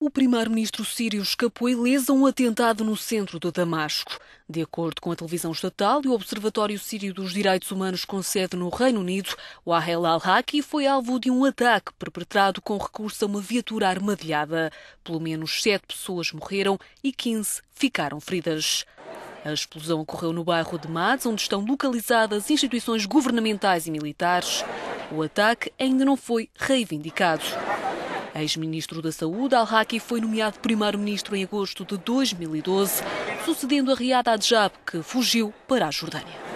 O primeiro-ministro sírio escapou ileso a um atentado no centro de Damasco. De acordo com a televisão estatal e o Observatório Sírio dos Direitos Humanos com sede no Reino Unido, o Ahel al-Haki foi alvo de um ataque perpetrado com recurso a uma viatura armadilhada. Pelo menos sete pessoas morreram e 15 ficaram feridas. A explosão ocorreu no bairro de Mads, onde estão localizadas instituições governamentais e militares. O ataque ainda não foi reivindicado. Ex-ministro da Saúde, Al-Haki foi nomeado primeiro-ministro em agosto de 2012, sucedendo a Riad Adjab, que fugiu para a Jordânia.